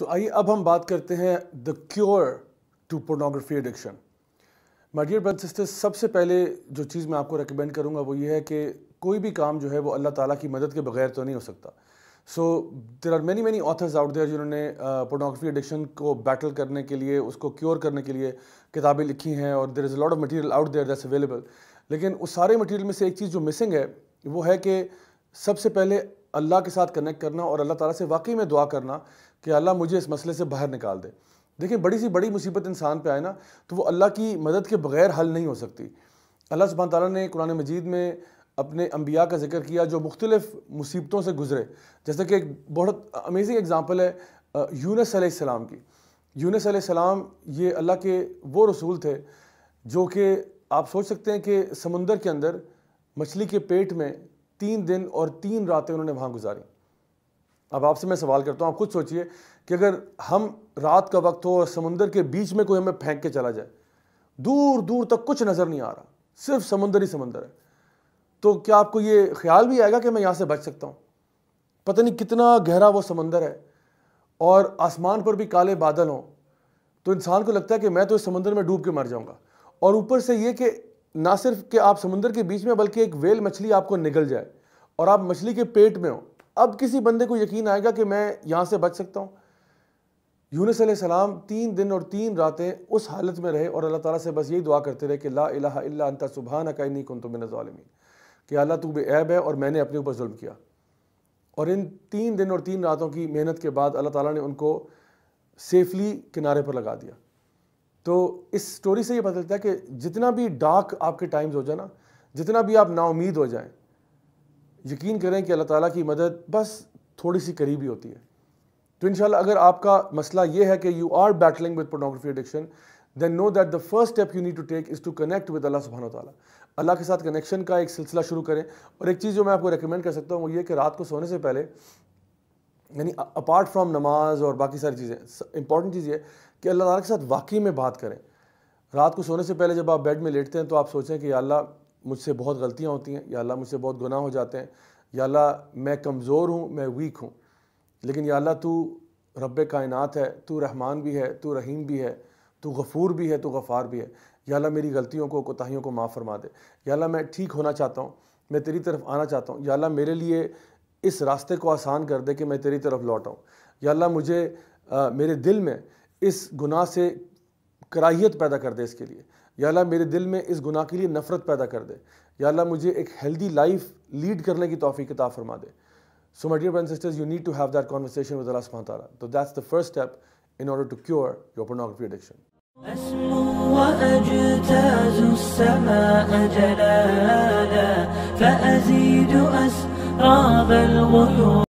तो आइए अब हम बात करते हैं the cure to pornography addiction my dear brother sisters सबसे पहले जो चीज़ मैं आपको रिकमेंड करूँगा वो ये है कि कोई भी काम जो है वो अल्लाह ताला की मदद के बगैर तो नहीं हो सकता so there are many many authors out there जिन्होंने पोर्नोग्राफी uh, एडिक्शन को बैटल करने के लिए उसको क्योर करने के लिए किताबें लिखी हैं और there is a lot of material out there that's available लेकिन उस सारे मटीरियल में से एक चीज़ जो मिसिंग है वो है कि सबसे पहले अल्लाह के साथ कनेक्ट करना और अल्लाह ताला से वाकई में दुआ करना कि अल्लाह मुझे इस मसले से बाहर निकाल दे देखिए बड़ी सी बड़ी मुसीबत इंसान पे आए ना तो वो अल्लाह की मदद के बगैर हल नहीं हो सकती अल्लाह सुबह ताली ने कुरान मजीद में अपने अम्बिया का जिक्र किया जो मुख्तलिफ़ मुसीबतों से गुजरे जैसे कि एक बहुत अमेजिंग एग्ज़ाम्पल है यूनस आसमाम की यूनस आसमाम ये अल्लाह के वो रसूल थे जो कि आप सोच सकते हैं कि समुंदर के अंदर मछली के पेट में तीन दिन और तीन रातें उन्होंने वहाँ गुजारी अब आपसे मैं सवाल करता हूँ आप खुद सोचिए कि अगर हम रात का वक्त हो और समुंदर के बीच में कोई हमें फेंक के चला जाए दूर दूर तक कुछ नज़र नहीं आ रहा सिर्फ समुंदर ही समुंदर है तो क्या आपको ये ख्याल भी आएगा कि मैं यहाँ से बच सकता हूँ पता नहीं कितना गहरा वो समंदर है और आसमान पर भी काले बादल हों तो इंसान को लगता है कि मैं तो इस समंदर में डूब के मर जाऊँगा और ऊपर से ये कि ना सिर्फ कि आप समुंदर के बीच में बल्कि एक वेल मछली आपको निगल जाए और आप मछली के पेट में हो अब किसी बंदे को यकीन आएगा कि मैं यहाँ से बच सकता हूँ यूनस सलाम तीन दिन और तीन रातें उस हालत में रहे और अल्लाह ताला से बस यही दुआ करते रहे कि ला इलाहा इल्ला अंता सुबहाना का नहीं कन तुम ालमीन कि अल्लाह तू बेऐब है और मैंने अपने ऊपर जुल्म किया और इन तीन दिन और तीन रातों की मेहनत के बाद अल्लाह ताला ने उनको सेफली किनारे पर लगा दिया तो इस स्टोरी से ये पता चलता है कि जितना भी डार्क आपके टाइम्स हो जाए ना जितना भी आप नाउमीद हो जाएँ यकीन करें कि अल्लाह ताला की मदद बस थोड़ी सी करीबी होती है तो इन अगर आपका मसला ये है कि you are battling with pornography addiction then know that the first step you need to take is to connect with अल्लाह सुबहान ताला अल्लाह के साथ कनेक्शन का एक सिलसिला शुरू करें और एक चीज़ जो मैं आपको रिकमेंड कर सकता हूँ वो ये कि रात को सोने से पहले यानी अपार्ट फ्राम नमाज और बाकी सारी चीज़ें इंपॉर्टेंट चीज़ ये कि अल्लाह ताला के साथ वाकई में बात करें रात को सोने से पहले जब आप बेड में लेटते हैं तो आप सोचें कि अल्लाह मुझसे बहुत गलतियाँ होती हैं या अल्लाह मुझसे बहुत गुनाह हो जाते हैं या अल्लाह मैं कमज़ोर हूँ मैं वीक हूँ लेकिन या अल्लाह तू रब कायनात है तू रहमान भी है तू रहीम भी है तू गफ़ूर भी है तू गफ़ार भी है या अल्लाह मेरी गलतियों को कोताहीियों को माफ़ फरमा दे या अल्लाह मैं ठीक होना चाहता हूँ मैं तेरी तरफ आना चाहता हूँ या अल्लाह मेरे लिए इस रास्ते को आसान कर दे कि मैं तेरी तरफ लौट आऊँ या अल्लाह मुझे आ, मेरे दिल में इस गुनाह से कराहियत पैदा कर दे इसके लिए या अल्लाह मेरे दिल में इस गुनाह के लिए नफ़रत पैदा कर दे या अल्लाह मुझे एक हेल्दी लाइफ लीड करने की तोफ़ी किता फरमा दे so my dear brothers sisters you need to have that conversation with अल्लाह सुब्हान तआला तो that's the first step in order to cure your pornography addiction أسمو وأجتاز السماء جلالا فأزيد أسراب الغيوم